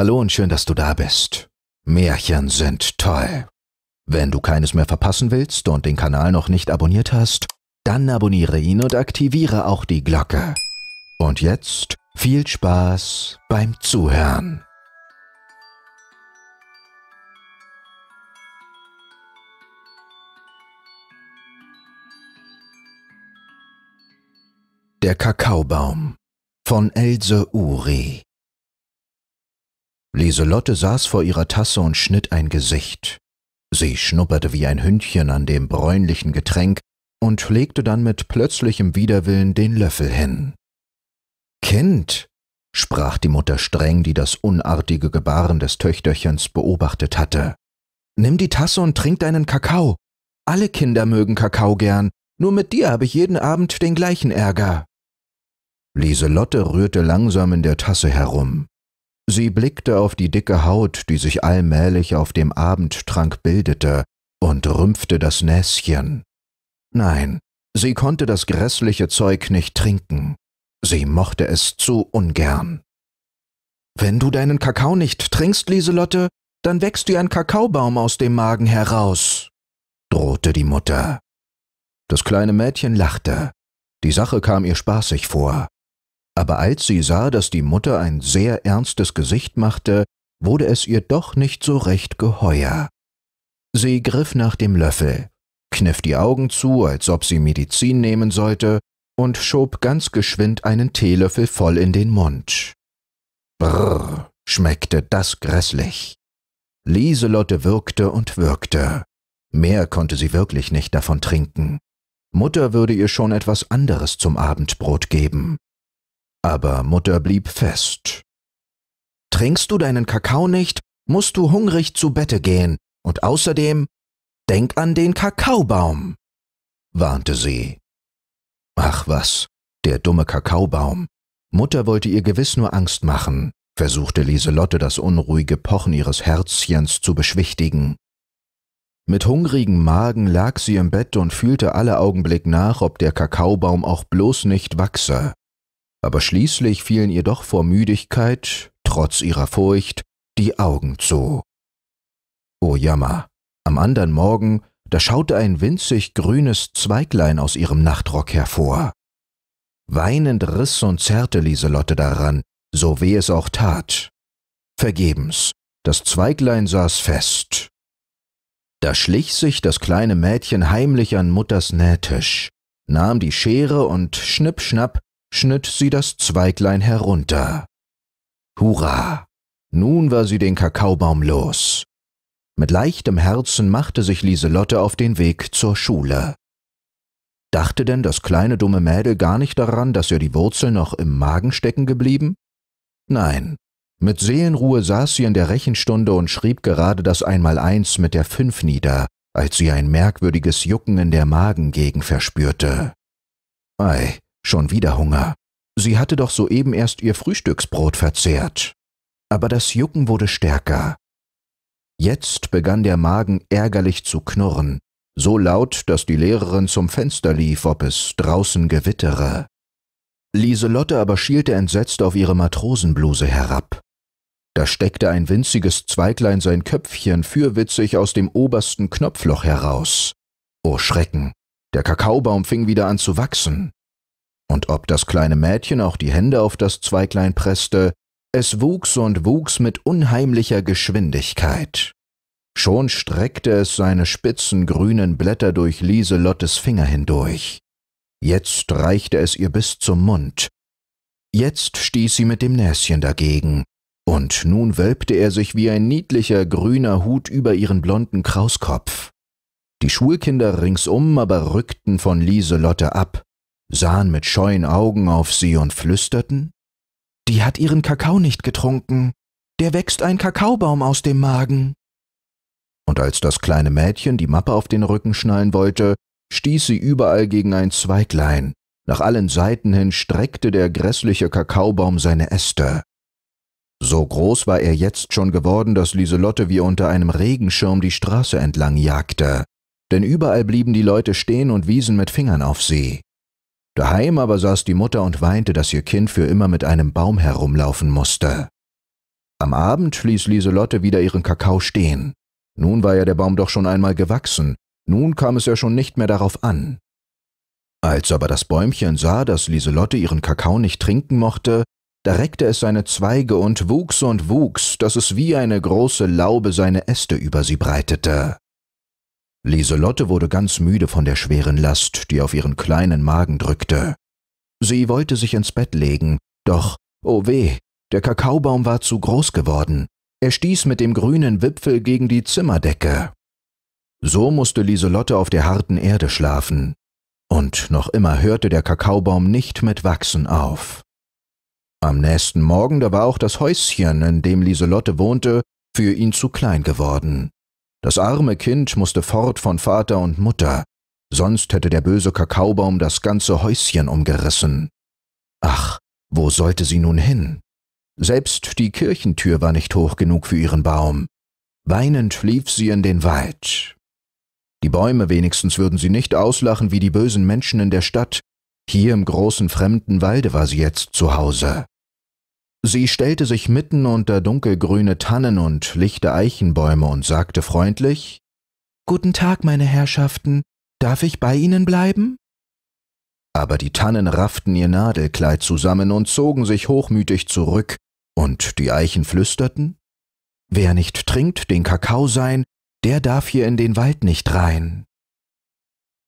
Hallo und schön, dass du da bist. Märchen sind toll. Wenn du keines mehr verpassen willst und den Kanal noch nicht abonniert hast, dann abonniere ihn und aktiviere auch die Glocke. Und jetzt viel Spaß beim Zuhören. Der Kakaobaum von Else Uri Liselotte saß vor ihrer Tasse und schnitt ein Gesicht. Sie schnupperte wie ein Hündchen an dem bräunlichen Getränk und legte dann mit plötzlichem Widerwillen den Löffel hin. Kind, sprach die Mutter streng, die das unartige Gebaren des Töchterchens beobachtet hatte. Nimm die Tasse und trink deinen Kakao. Alle Kinder mögen Kakao gern, nur mit dir habe ich jeden Abend den gleichen Ärger. Lieselotte rührte langsam in der Tasse herum. Sie blickte auf die dicke Haut, die sich allmählich auf dem Abendtrank bildete, und rümpfte das Näschen. Nein, sie konnte das grässliche Zeug nicht trinken. Sie mochte es zu ungern. Wenn du deinen Kakao nicht trinkst, Lieselotte, dann wächst dir ein Kakaobaum aus dem Magen heraus, drohte die Mutter. Das kleine Mädchen lachte. Die Sache kam ihr spaßig vor aber als sie sah, dass die Mutter ein sehr ernstes Gesicht machte, wurde es ihr doch nicht so recht geheuer. Sie griff nach dem Löffel, kniff die Augen zu, als ob sie Medizin nehmen sollte, und schob ganz geschwind einen Teelöffel voll in den Mund. Brrr, schmeckte das grässlich. Lieselotte wirkte und wirkte. Mehr konnte sie wirklich nicht davon trinken. Mutter würde ihr schon etwas anderes zum Abendbrot geben aber Mutter blieb fest. Trinkst du deinen Kakao nicht, musst du hungrig zu Bette gehen, und außerdem denk an den Kakaobaum, warnte sie. Ach was, der dumme Kakaobaum. Mutter wollte ihr gewiss nur Angst machen, versuchte Lieselotte das unruhige Pochen ihres Herzchens zu beschwichtigen. Mit hungrigem Magen lag sie im Bett und fühlte alle Augenblick nach, ob der Kakaobaum auch bloß nicht wachse aber schließlich fielen ihr doch vor Müdigkeit, trotz ihrer Furcht, die Augen zu. O oh, Jammer! Am andern Morgen, da schaute ein winzig grünes Zweiglein aus ihrem Nachtrock hervor. Weinend riss und zerrte Lieselotte daran, so weh es auch tat. Vergebens, das Zweiglein saß fest. Da schlich sich das kleine Mädchen heimlich an Mutters Nähtisch, nahm die Schere und schnipp schnapp schnitt sie das Zweiglein herunter. Hurra! Nun war sie den Kakaobaum los. Mit leichtem Herzen machte sich Lieselotte auf den Weg zur Schule. Dachte denn das kleine dumme Mädel gar nicht daran, dass ihr die Wurzel noch im Magen stecken geblieben? Nein, mit Seelenruhe saß sie in der Rechenstunde und schrieb gerade das Einmaleins mit der Fünf nieder, als sie ein merkwürdiges Jucken in der Magengegend verspürte. Ei, Schon wieder Hunger. Sie hatte doch soeben erst ihr Frühstücksbrot verzehrt. Aber das Jucken wurde stärker. Jetzt begann der Magen ärgerlich zu knurren, so laut, dass die Lehrerin zum Fenster lief, ob es draußen gewittere. Lieselotte aber schielte entsetzt auf ihre Matrosenbluse herab. Da steckte ein winziges Zweiglein sein Köpfchen fürwitzig aus dem obersten Knopfloch heraus. O oh Schrecken, der Kakaobaum fing wieder an zu wachsen. Und ob das kleine Mädchen auch die Hände auf das Zweiglein presste, es wuchs und wuchs mit unheimlicher Geschwindigkeit. Schon streckte es seine spitzen grünen Blätter durch Lieselottes Finger hindurch. Jetzt reichte es ihr bis zum Mund. Jetzt stieß sie mit dem Näschen dagegen, und nun wölbte er sich wie ein niedlicher grüner Hut über ihren blonden Krauskopf. Die Schulkinder ringsum aber rückten von Lieselotte ab sahen mit scheuen Augen auf sie und flüsterten, die hat ihren Kakao nicht getrunken, der wächst ein Kakaobaum aus dem Magen. Und als das kleine Mädchen die Mappe auf den Rücken schnallen wollte, stieß sie überall gegen ein Zweiglein, nach allen Seiten hin streckte der grässliche Kakaobaum seine Äste. So groß war er jetzt schon geworden, dass Lieselotte wie unter einem Regenschirm die Straße entlang jagte, denn überall blieben die Leute stehen und wiesen mit Fingern auf sie. Daheim aber saß die Mutter und weinte, dass ihr Kind für immer mit einem Baum herumlaufen musste. Am Abend ließ Lieselotte wieder ihren Kakao stehen. Nun war ja der Baum doch schon einmal gewachsen, nun kam es ja schon nicht mehr darauf an. Als aber das Bäumchen sah, dass Lieselotte ihren Kakao nicht trinken mochte, da reckte es seine Zweige und wuchs und wuchs, dass es wie eine große Laube seine Äste über sie breitete. Liselotte wurde ganz müde von der schweren Last, die auf ihren kleinen Magen drückte. Sie wollte sich ins Bett legen, doch, oh weh, der Kakaobaum war zu groß geworden. Er stieß mit dem grünen Wipfel gegen die Zimmerdecke. So musste Liselotte auf der harten Erde schlafen. Und noch immer hörte der Kakaobaum nicht mit Wachsen auf. Am nächsten Morgen, da war auch das Häuschen, in dem Liselotte wohnte, für ihn zu klein geworden. Das arme Kind musste fort von Vater und Mutter, sonst hätte der böse Kakaobaum das ganze Häuschen umgerissen. Ach, wo sollte sie nun hin? Selbst die Kirchentür war nicht hoch genug für ihren Baum. Weinend lief sie in den Wald. Die Bäume wenigstens würden sie nicht auslachen wie die bösen Menschen in der Stadt. Hier im großen fremden Walde war sie jetzt zu Hause. Sie stellte sich mitten unter dunkelgrüne Tannen und lichte Eichenbäume und sagte freundlich Guten Tag, meine Herrschaften, darf ich bei Ihnen bleiben? Aber die Tannen rafften ihr Nadelkleid zusammen und zogen sich hochmütig zurück, und die Eichen flüsterten Wer nicht trinkt den Kakao sein, der darf hier in den Wald nicht rein.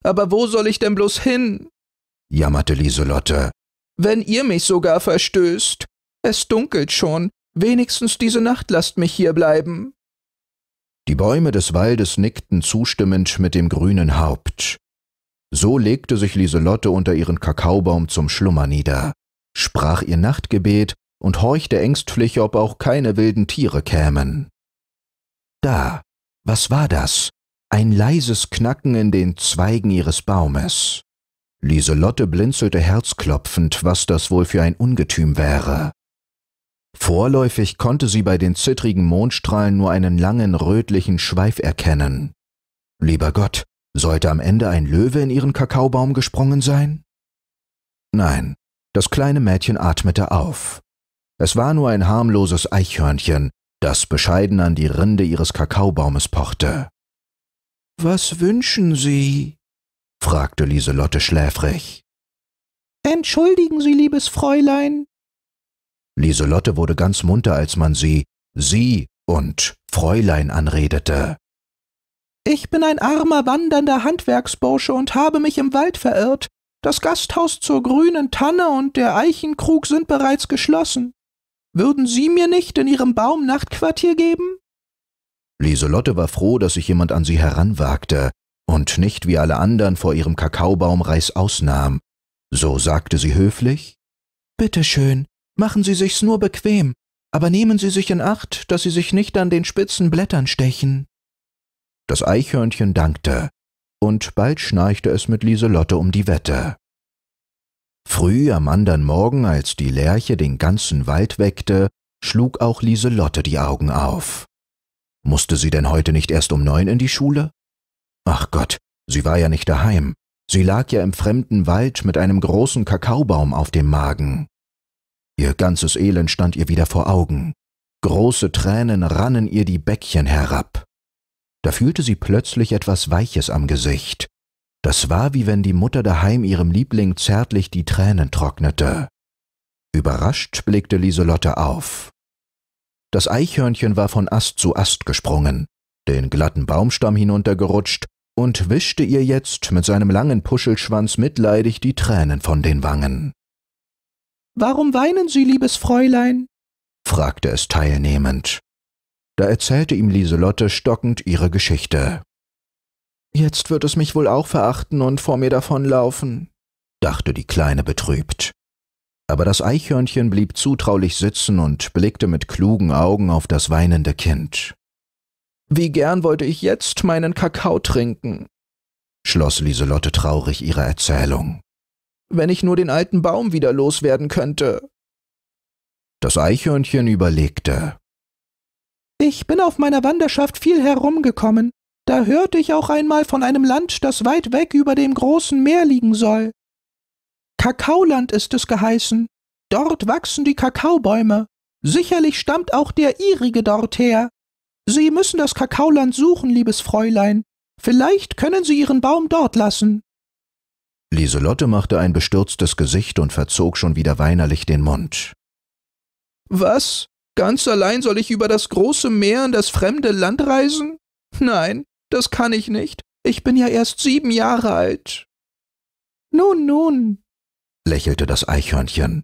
Aber wo soll ich denn bloß hin? jammerte Lieselotte. Wenn ihr mich sogar verstößt, es dunkelt schon. Wenigstens diese Nacht lasst mich hier bleiben. Die Bäume des Waldes nickten zustimmend mit dem grünen Haupt. So legte sich Liselotte unter ihren Kakaobaum zum Schlummer nieder, sprach ihr Nachtgebet und horchte ängstlich, ob auch keine wilden Tiere kämen. Da, was war das? Ein leises Knacken in den Zweigen ihres Baumes. Liselotte blinzelte herzklopfend, was das wohl für ein Ungetüm wäre. Vorläufig konnte sie bei den zittrigen Mondstrahlen nur einen langen rötlichen Schweif erkennen. Lieber Gott, sollte am Ende ein Löwe in ihren Kakaobaum gesprungen sein? Nein, das kleine Mädchen atmete auf. Es war nur ein harmloses Eichhörnchen, das bescheiden an die Rinde ihres Kakaobaumes pochte. Was wünschen Sie? fragte Lieselotte schläfrig. Entschuldigen Sie, liebes Fräulein, Lieselotte wurde ganz munter, als man sie Sie und Fräulein anredete. Ich bin ein armer wandernder Handwerksbursche und habe mich im Wald verirrt. Das Gasthaus zur grünen Tanne und der Eichenkrug sind bereits geschlossen. Würden Sie mir nicht in Ihrem Baum Nachtquartier geben? Lieselotte war froh, dass sich jemand an sie heranwagte und nicht wie alle anderen vor ihrem Kakaobaum Reis ausnahm. So sagte sie höflich: Bitte schön, Machen Sie sich's nur bequem, aber nehmen Sie sich in Acht, dass Sie sich nicht an den spitzen Blättern stechen. Das Eichhörnchen dankte, und bald schnarchte es mit Lieselotte um die Wette. Früh am andern Morgen, als die Lerche den ganzen Wald weckte, schlug auch Lieselotte die Augen auf. Musste sie denn heute nicht erst um neun in die Schule? Ach Gott, sie war ja nicht daheim. Sie lag ja im fremden Wald mit einem großen Kakaobaum auf dem Magen. Ihr ganzes Elend stand ihr wieder vor Augen. Große Tränen rannen ihr die Bäckchen herab. Da fühlte sie plötzlich etwas Weiches am Gesicht. Das war, wie wenn die Mutter daheim ihrem Liebling zärtlich die Tränen trocknete. Überrascht blickte Lieselotte auf. Das Eichhörnchen war von Ast zu Ast gesprungen, den glatten Baumstamm hinuntergerutscht und wischte ihr jetzt mit seinem langen Puschelschwanz mitleidig die Tränen von den Wangen. Warum weinen Sie, liebes Fräulein? fragte es teilnehmend. Da erzählte ihm Lieselotte stockend ihre Geschichte. Jetzt wird es mich wohl auch verachten und vor mir davonlaufen, dachte die Kleine betrübt. Aber das Eichhörnchen blieb zutraulich sitzen und blickte mit klugen Augen auf das weinende Kind. Wie gern wollte ich jetzt meinen Kakao trinken, schloss Lieselotte traurig ihre Erzählung wenn ich nur den alten Baum wieder loswerden könnte. Das Eichhörnchen überlegte. Ich bin auf meiner Wanderschaft viel herumgekommen. Da hörte ich auch einmal von einem Land, das weit weg über dem großen Meer liegen soll. Kakaoland ist es geheißen. Dort wachsen die Kakaobäume. Sicherlich stammt auch der ihrige dort her. Sie müssen das Kakaoland suchen, liebes Fräulein. Vielleicht können Sie Ihren Baum dort lassen. Lieselotte machte ein bestürztes Gesicht und verzog schon wieder weinerlich den Mund. Was? Ganz allein soll ich über das große Meer in das fremde Land reisen? Nein, das kann ich nicht. Ich bin ja erst sieben Jahre alt. Nun, nun, lächelte das Eichhörnchen.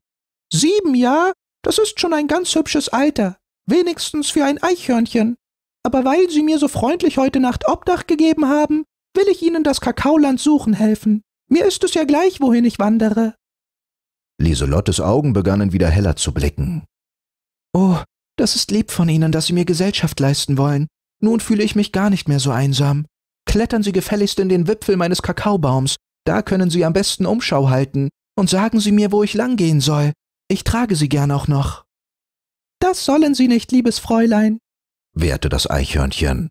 Sieben Jahre? Das ist schon ein ganz hübsches Alter. Wenigstens für ein Eichhörnchen. Aber weil Sie mir so freundlich heute Nacht Obdach gegeben haben, will ich Ihnen das Kakaoland suchen helfen. Mir ist es ja gleich, wohin ich wandere. Lieselottes Augen begannen wieder heller zu blicken. Oh, das ist lieb von Ihnen, dass Sie mir Gesellschaft leisten wollen. Nun fühle ich mich gar nicht mehr so einsam. Klettern Sie gefälligst in den Wipfel meines Kakaobaums, da können Sie am besten Umschau halten, und sagen Sie mir, wo ich langgehen soll. Ich trage Sie gern auch noch. Das sollen Sie nicht, liebes Fräulein, wehrte das Eichhörnchen.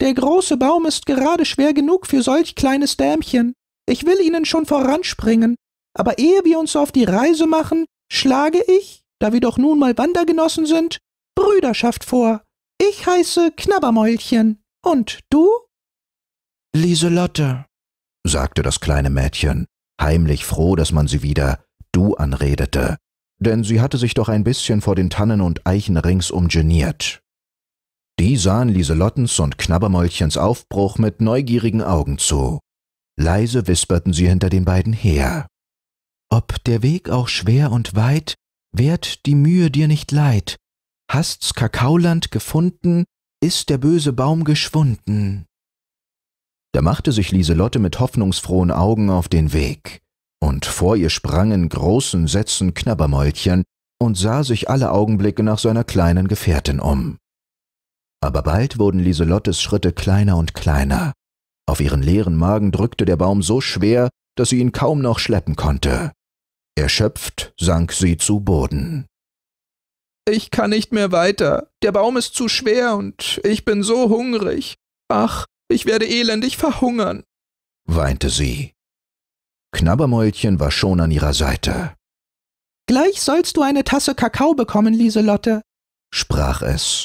Der große Baum ist gerade schwer genug für solch kleines Dämchen. Ich will Ihnen schon voranspringen, aber ehe wir uns auf die Reise machen, schlage ich, da wir doch nun mal Wandergenossen sind, Brüderschaft vor. Ich heiße Knabbermäulchen. Und du? Lieselotte, sagte das kleine Mädchen, heimlich froh, dass man sie wieder du anredete, denn sie hatte sich doch ein bisschen vor den Tannen und Eichen ringsum geniert. Die sahen Lieselottens und Knabbermäulchens Aufbruch mit neugierigen Augen zu leise wisperten sie hinter den beiden her. Ob der Weg auch schwer und weit, werd die Mühe dir nicht leid. Hast's Kakaoland gefunden, ist der böse Baum geschwunden. Da machte sich Lieselotte mit hoffnungsfrohen Augen auf den Weg, und vor ihr sprangen großen Sätzen Knabbermäulchen und sah sich alle Augenblicke nach seiner kleinen Gefährtin um. Aber bald wurden Lieselottes Schritte kleiner und kleiner, auf ihren leeren Magen drückte der Baum so schwer, dass sie ihn kaum noch schleppen konnte. Erschöpft sank sie zu Boden. Ich kann nicht mehr weiter. Der Baum ist zu schwer und ich bin so hungrig. Ach, ich werde elendig verhungern, weinte sie. Knabbermäulchen war schon an ihrer Seite. Gleich sollst du eine Tasse Kakao bekommen, Lieselotte, sprach es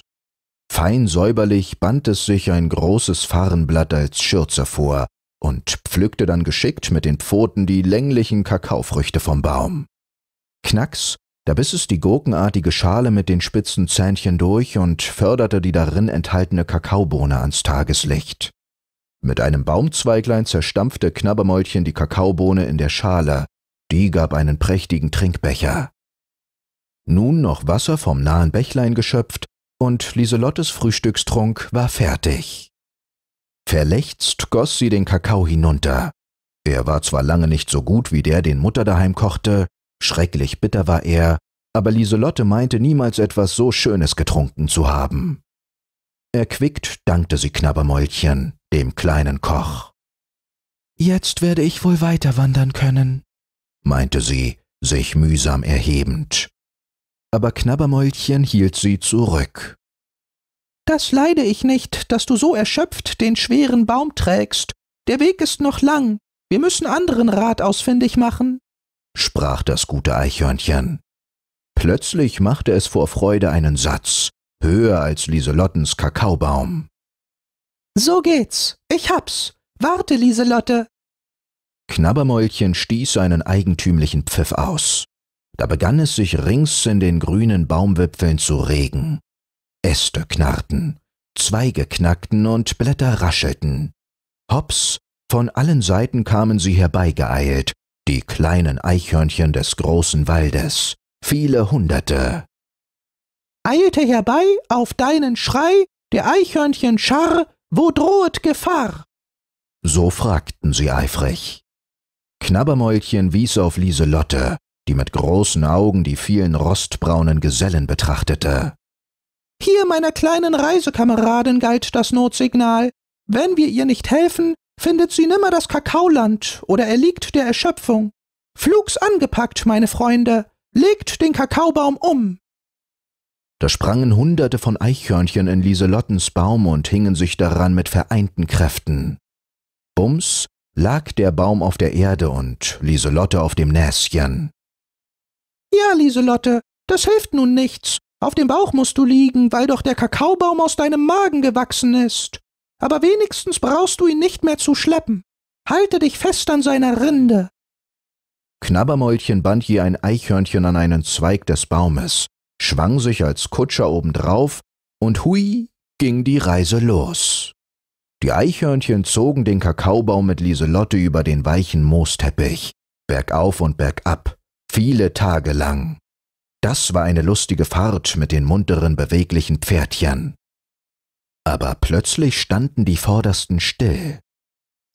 Fein säuberlich band es sich ein großes Farrenblatt als Schürze vor und pflückte dann geschickt mit den Pfoten die länglichen Kakaofrüchte vom Baum. Knacks, da biss es die gurkenartige Schale mit den spitzen Zähnchen durch und förderte die darin enthaltene Kakaobohne ans Tageslicht. Mit einem Baumzweiglein zerstampfte Knabbermäulchen die Kakaobohne in der Schale, die gab einen prächtigen Trinkbecher. Nun noch Wasser vom nahen Bächlein geschöpft, und Lieselottes Frühstückstrunk war fertig. Verlechzt goss sie den Kakao hinunter. Er war zwar lange nicht so gut wie der, den Mutter daheim kochte, schrecklich bitter war er, aber Lieselotte meinte niemals etwas so Schönes getrunken zu haben. Erquickt dankte sie Knabbermäulchen, dem kleinen Koch. Jetzt werde ich wohl weiter wandern können, meinte sie, sich mühsam erhebend aber Knabbermäulchen hielt sie zurück. Das leide ich nicht, dass du so erschöpft den schweren Baum trägst. Der Weg ist noch lang. Wir müssen anderen Rat ausfindig machen, sprach das gute Eichhörnchen. Plötzlich machte es vor Freude einen Satz, höher als Lieselottens Kakaobaum. So geht's. Ich hab's. Warte, Lieselotte. Knabbermäulchen stieß einen eigentümlichen Pfiff aus. Da begann es sich rings in den grünen Baumwipfeln zu regen. Äste knarrten, Zweige knackten und Blätter raschelten. Hops, von allen Seiten kamen sie herbeigeeilt, die kleinen Eichhörnchen des großen Waldes, viele Hunderte. Eilte herbei auf deinen Schrei, der Eichhörnchen scharr, wo drohet Gefahr? So fragten sie eifrig. Knabbermäulchen wies auf Lieselotte, die mit großen Augen die vielen rostbraunen Gesellen betrachtete. Hier meiner kleinen Reisekameradin galt das Notsignal. Wenn wir ihr nicht helfen, findet sie nimmer das Kakaoland oder erliegt der Erschöpfung. Flugs angepackt, meine Freunde, legt den Kakaobaum um. Da sprangen Hunderte von Eichhörnchen in Lieselottens Baum und hingen sich daran mit vereinten Kräften. Bums lag der Baum auf der Erde und Lieselotte auf dem Näschen. Ja, Lieselotte, das hilft nun nichts. Auf dem Bauch musst du liegen, weil doch der Kakaobaum aus deinem Magen gewachsen ist. Aber wenigstens brauchst du ihn nicht mehr zu schleppen. Halte dich fest an seiner Rinde. Knabbermäulchen band je ein Eichhörnchen an einen Zweig des Baumes, schwang sich als Kutscher obendrauf und hui ging die Reise los. Die Eichhörnchen zogen den Kakaobaum mit Lieselotte über den weichen Moosteppich, bergauf und bergab, viele Tage lang. Das war eine lustige Fahrt mit den munteren, beweglichen Pferdchen. Aber plötzlich standen die Vordersten still.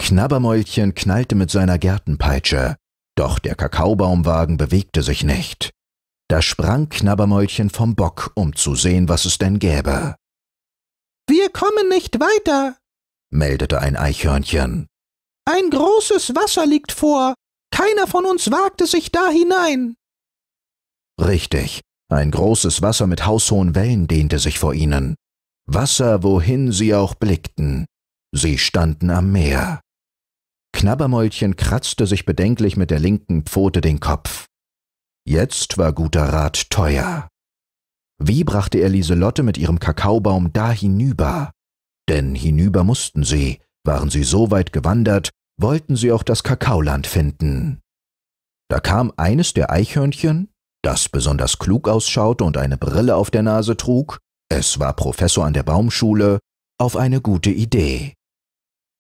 Knabbermäulchen knallte mit seiner Gärtenpeitsche, doch der Kakaobaumwagen bewegte sich nicht. Da sprang Knabbermäulchen vom Bock, um zu sehen, was es denn gäbe. Wir kommen nicht weiter, meldete ein Eichhörnchen. Ein großes Wasser liegt vor, keiner von uns wagte sich da hinein. Richtig, ein großes Wasser mit haushohen Wellen dehnte sich vor ihnen. Wasser, wohin sie auch blickten. Sie standen am Meer. Knabbermäulchen kratzte sich bedenklich mit der linken Pfote den Kopf. Jetzt war guter Rat teuer. Wie brachte er Lieselotte mit ihrem Kakaobaum da hinüber? Denn hinüber mussten sie, waren sie so weit gewandert, wollten sie auch das Kakaoland finden. Da kam eines der Eichhörnchen, das besonders klug ausschaute und eine Brille auf der Nase trug, es war Professor an der Baumschule, auf eine gute Idee.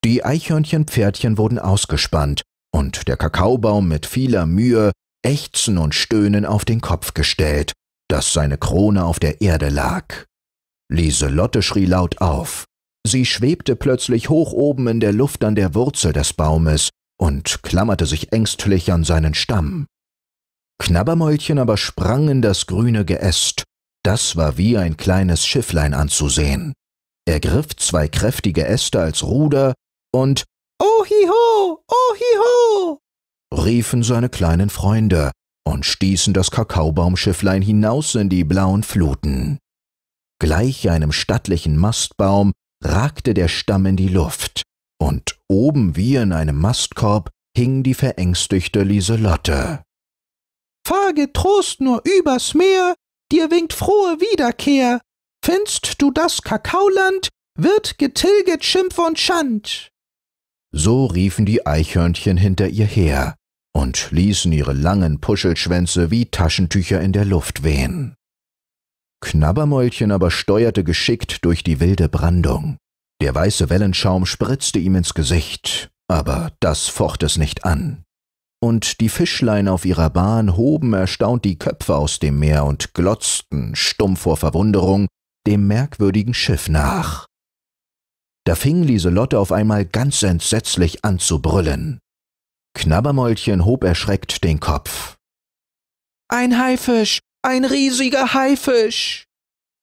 Die Eichhörnchenpferdchen wurden ausgespannt und der Kakaobaum mit vieler Mühe, Ächzen und Stöhnen auf den Kopf gestellt, dass seine Krone auf der Erde lag. Lieselotte schrie laut auf. Sie schwebte plötzlich hoch oben in der Luft an der Wurzel des Baumes und klammerte sich ängstlich an seinen Stamm. Knabbermäulchen aber sprang in das grüne Geäst. Das war wie ein kleines Schifflein anzusehen. Er griff zwei kräftige Äste als Ruder und Ohiho, ohiho, riefen seine kleinen Freunde und stießen das Kakaobaumschifflein hinaus in die blauen Fluten. Gleich einem stattlichen Mastbaum ragte der Stamm in die Luft, und oben wie in einem Mastkorb hing die verängstigte Lieselotte. Fahr getrost nur übers Meer, dir winkt frohe Wiederkehr. Findst du das Kakaoland, wird getilget Schimpf und Schand. So riefen die Eichhörnchen hinter ihr her und ließen ihre langen Puschelschwänze wie Taschentücher in der Luft wehen. Knabbermäulchen aber steuerte geschickt durch die wilde Brandung. Der weiße Wellenschaum spritzte ihm ins Gesicht, aber das focht es nicht an. Und die Fischlein auf ihrer Bahn hoben erstaunt die Köpfe aus dem Meer und glotzten, stumm vor Verwunderung, dem merkwürdigen Schiff nach. Da fing Lieselotte auf einmal ganz entsetzlich an zu brüllen. Knabbermäulchen hob erschreckt den Kopf. Ein Haifisch, ein riesiger Haifisch!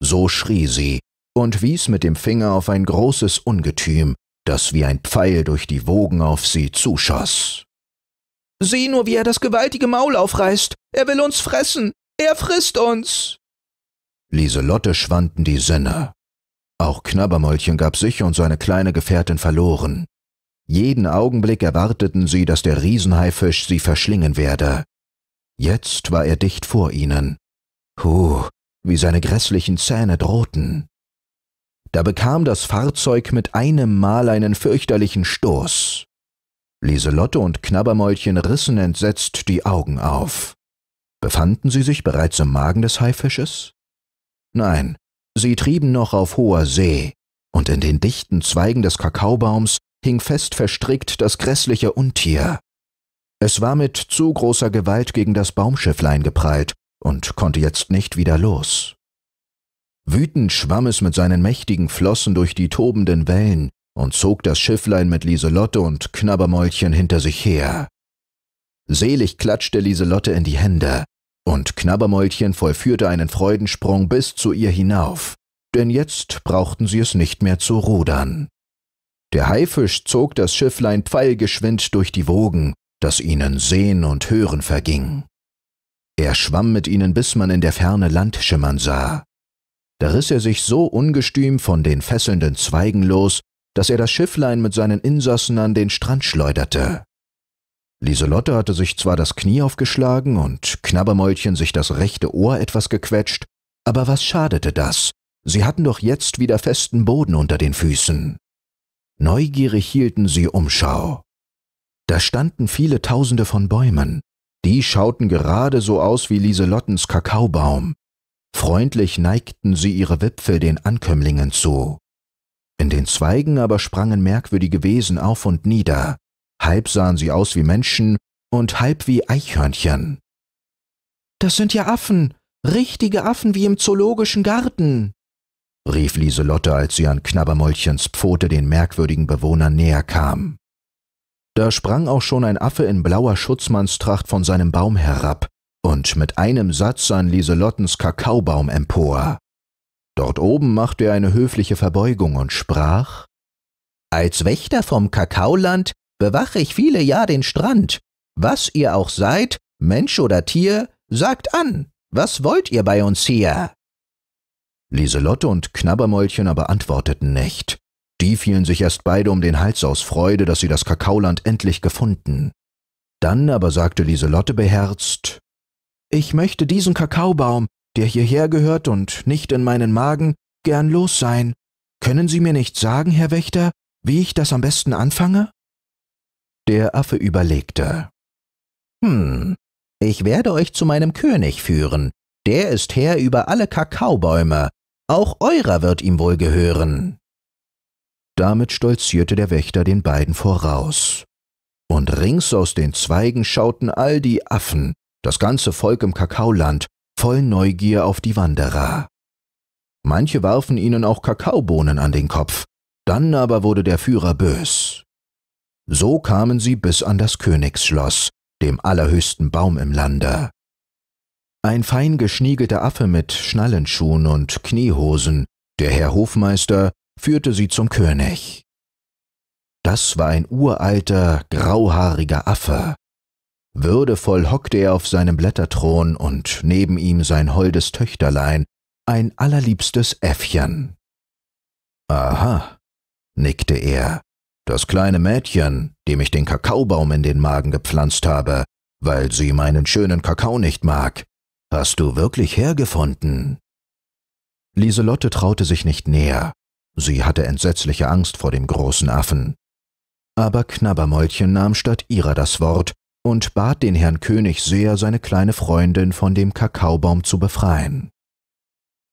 So schrie sie und wies mit dem Finger auf ein großes Ungetüm, das wie ein Pfeil durch die Wogen auf sie zuschoss. Sieh nur, wie er das gewaltige Maul aufreißt. Er will uns fressen. Er frisst uns. Lieselotte schwanden die Sinne. Auch Knabbermäulchen gab sich und seine kleine Gefährtin verloren. Jeden Augenblick erwarteten sie, dass der Riesenhaifisch sie verschlingen werde. Jetzt war er dicht vor ihnen. Huh, wie seine grässlichen Zähne drohten. Da bekam das Fahrzeug mit einem Mal einen fürchterlichen Stoß. Lieselotte und Knabbermäulchen rissen entsetzt die Augen auf. Befanden sie sich bereits im Magen des Haifisches? Nein, sie trieben noch auf hoher See, und in den dichten Zweigen des Kakaobaums hing fest verstrickt das grässliche Untier. Es war mit zu großer Gewalt gegen das Baumschifflein geprallt und konnte jetzt nicht wieder los. Wütend schwamm es mit seinen mächtigen Flossen durch die tobenden Wellen und zog das Schifflein mit Lieselotte und Knabbermäulchen hinter sich her. Selig klatschte Lieselotte in die Hände, und Knabbermäulchen vollführte einen Freudensprung bis zu ihr hinauf, denn jetzt brauchten sie es nicht mehr zu rudern. Der Haifisch zog das Schifflein pfeilgeschwind durch die Wogen, dass ihnen Sehen und Hören verging. Er schwamm mit ihnen, bis man in der Ferne Land schimmern sah. Da riss er sich so ungestüm von den fesselnden Zweigen los, dass er das Schifflein mit seinen Insassen an den Strand schleuderte. Lieselotte hatte sich zwar das Knie aufgeschlagen und Knabbermäulchen sich das rechte Ohr etwas gequetscht, aber was schadete das? Sie hatten doch jetzt wieder festen Boden unter den Füßen. Neugierig hielten sie Umschau. Da standen viele Tausende von Bäumen, die schauten gerade so aus wie Lieselottens Kakaobaum. Freundlich neigten sie ihre Wipfel den Ankömmlingen zu. In den Zweigen aber sprangen merkwürdige Wesen auf und nieder. Halb sahen sie aus wie Menschen und halb wie Eichhörnchen. Das sind ja Affen, richtige Affen wie im zoologischen Garten, rief Lieselotte, als sie an Knabbermäulchens Pfote den merkwürdigen Bewohnern näher kam. Da sprang auch schon ein Affe in blauer Schutzmannstracht von seinem Baum herab und mit einem Satz an Lieselottens Kakaobaum empor. Dort oben machte er eine höfliche Verbeugung und sprach Als Wächter vom Kakaoland bewache ich viele Jahr den Strand. Was ihr auch seid, Mensch oder Tier, sagt an, was wollt ihr bei uns hier? Lieselotte und Knabbermäulchen aber antworteten nicht. Die fielen sich erst beide um den Hals aus Freude, dass sie das Kakaoland endlich gefunden. Dann aber sagte Liselotte beherzt, ich möchte diesen Kakaobaum, der hierher gehört und nicht in meinen Magen, gern los sein. Können Sie mir nicht sagen, Herr Wächter, wie ich das am besten anfange? Der Affe überlegte. Hm, ich werde euch zu meinem König führen. Der ist Herr über alle Kakaobäume. Auch eurer wird ihm wohl gehören. Damit stolzierte der Wächter den beiden voraus. Und rings aus den Zweigen schauten all die Affen, das ganze Volk im Kakaoland, voll Neugier auf die Wanderer. Manche warfen ihnen auch Kakaobohnen an den Kopf, dann aber wurde der Führer bös. So kamen sie bis an das Königsschloss, dem allerhöchsten Baum im Lande. Ein fein geschniegelter Affe mit Schnallenschuhen und Kniehosen, der Herr Hofmeister, führte sie zum König. Das war ein uralter, grauhaariger Affe. Würdevoll hockte er auf seinem Blätterthron und neben ihm sein holdes Töchterlein, ein allerliebstes Äffchen. Aha, nickte er, das kleine Mädchen, dem ich den Kakaobaum in den Magen gepflanzt habe, weil sie meinen schönen Kakao nicht mag, hast du wirklich hergefunden? Lieselotte traute sich nicht näher, Sie hatte entsetzliche Angst vor dem großen Affen. Aber Knabbermäulchen nahm statt ihrer das Wort und bat den Herrn König sehr, seine kleine Freundin von dem Kakaobaum zu befreien.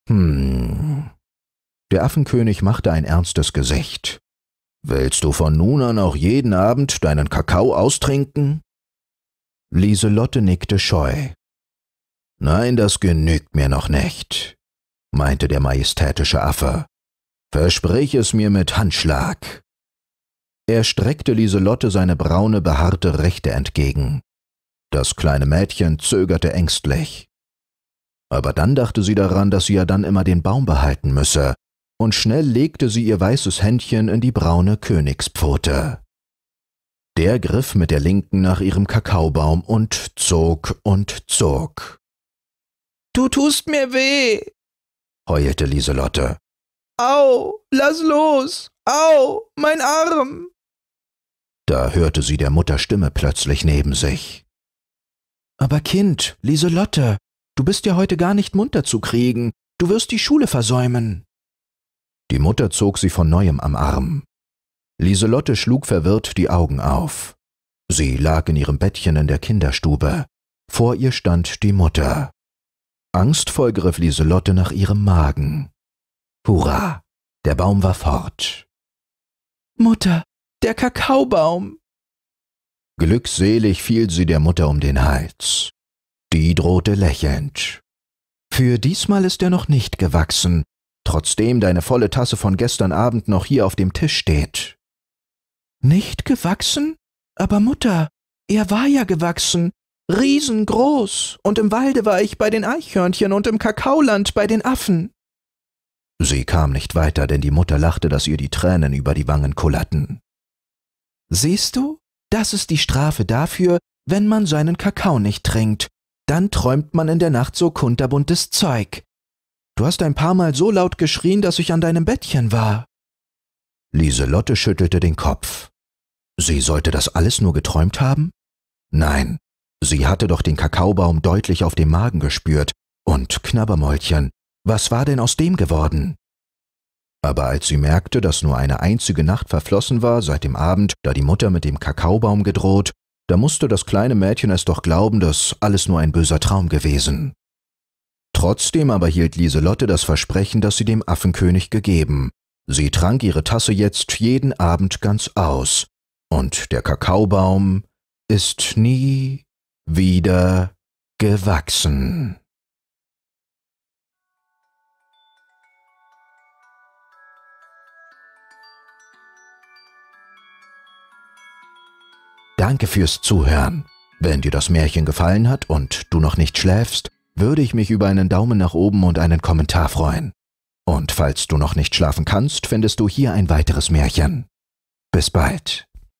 Hm. Der Affenkönig machte ein ernstes Gesicht. Willst du von nun an auch jeden Abend deinen Kakao austrinken? Lieselotte nickte scheu. Nein, das genügt mir noch nicht, meinte der majestätische Affe. Versprich es mir mit Handschlag. Er streckte Liselotte seine braune, behaarte Rechte entgegen. Das kleine Mädchen zögerte ängstlich. Aber dann dachte sie daran, dass sie ja dann immer den Baum behalten müsse, und schnell legte sie ihr weißes Händchen in die braune Königspfote. Der griff mit der linken nach ihrem Kakaobaum und zog und zog. Du tust mir weh, heulte Lieselotte Au, lass los! Au, mein Arm! Da hörte sie der Mutter Stimme plötzlich neben sich. Aber Kind, Lieselotte, du bist ja heute gar nicht munter zu kriegen, du wirst die Schule versäumen. Die Mutter zog sie von neuem am Arm. Lieselotte schlug verwirrt die Augen auf. Sie lag in ihrem Bettchen in der Kinderstube. Vor ihr stand die Mutter. Angstvoll griff Lieselotte nach ihrem Magen. Hurra, der Baum war fort. Mutter, der Kakaobaum! Glückselig fiel sie der Mutter um den Hals. Die drohte lächelnd. Für diesmal ist er noch nicht gewachsen, trotzdem deine volle Tasse von gestern Abend noch hier auf dem Tisch steht. Nicht gewachsen? Aber Mutter, er war ja gewachsen, riesengroß, und im Walde war ich bei den Eichhörnchen und im Kakaoland bei den Affen. Sie kam nicht weiter, denn die Mutter lachte, dass ihr die Tränen über die Wangen kullerten. Siehst du, das ist die Strafe dafür, wenn man seinen Kakao nicht trinkt. Dann träumt man in der Nacht so kunterbuntes Zeug. Du hast ein paar Mal so laut geschrien, dass ich an deinem Bettchen war. Lieselotte schüttelte den Kopf. Sie sollte das alles nur geträumt haben? Nein, sie hatte doch den Kakaobaum deutlich auf dem Magen gespürt und Knabbermäulchen, was war denn aus dem geworden? Aber als sie merkte, dass nur eine einzige Nacht verflossen war seit dem Abend, da die Mutter mit dem Kakaobaum gedroht, da musste das kleine Mädchen es doch glauben, dass alles nur ein böser Traum gewesen. Trotzdem aber hielt Lieselotte das Versprechen, das sie dem Affenkönig gegeben. Sie trank ihre Tasse jetzt jeden Abend ganz aus, und der Kakaobaum ist nie wieder gewachsen. Danke fürs Zuhören. Wenn dir das Märchen gefallen hat und du noch nicht schläfst, würde ich mich über einen Daumen nach oben und einen Kommentar freuen. Und falls du noch nicht schlafen kannst, findest du hier ein weiteres Märchen. Bis bald.